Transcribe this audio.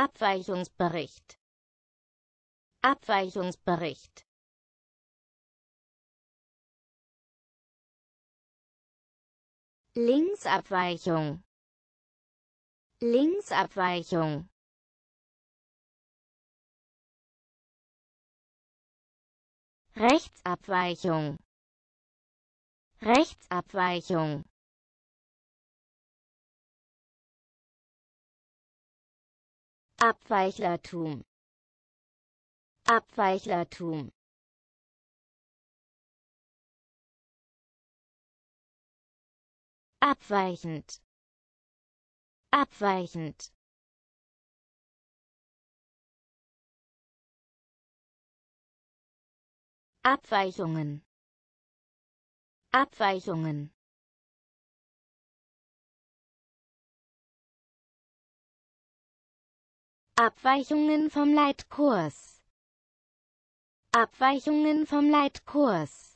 Abweichungsbericht Abweichungsbericht Linksabweichung Linksabweichung Rechtsabweichung Rechtsabweichung Abweichlertum Abweichlertum Abweichend Abweichend Abweichungen Abweichungen Abweichungen vom Leitkurs. Abweichungen vom Leitkurs.